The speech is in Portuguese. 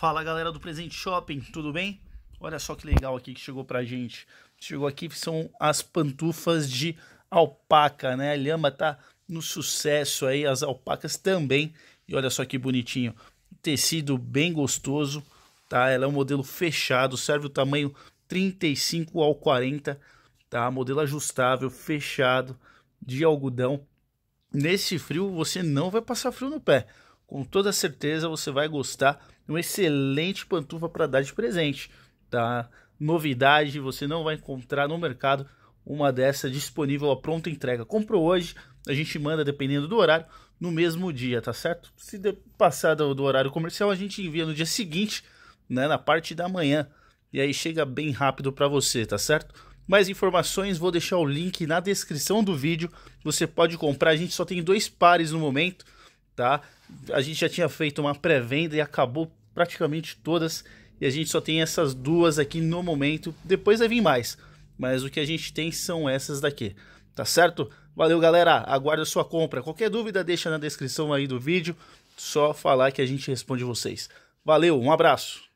Fala galera do Presente Shopping, tudo bem? Olha só que legal aqui que chegou pra gente. Chegou aqui que são as pantufas de alpaca, né? A lhama tá no sucesso aí, as alpacas também. E olha só que bonitinho. Tecido bem gostoso, tá? Ela é um modelo fechado, serve o tamanho 35 ao 40, tá? Modelo ajustável, fechado, de algodão. Nesse frio você não vai passar frio no pé. Com toda certeza você vai gostar uma excelente pantufa para dar de presente, tá? Novidade, você não vai encontrar no mercado uma dessa disponível à pronta entrega. Comprou hoje, a gente manda, dependendo do horário, no mesmo dia, tá certo? Se de, passar do, do horário comercial, a gente envia no dia seguinte, né, na parte da manhã. E aí chega bem rápido para você, tá certo? Mais informações, vou deixar o link na descrição do vídeo. Você pode comprar, a gente só tem dois pares no momento, tá? A gente já tinha feito uma pré-venda e acabou praticamente todas. E a gente só tem essas duas aqui no momento. Depois vai vir mais. Mas o que a gente tem são essas daqui. Tá certo? Valeu, galera. Aguardo a sua compra. Qualquer dúvida, deixa na descrição aí do vídeo. Só falar que a gente responde vocês. Valeu, um abraço.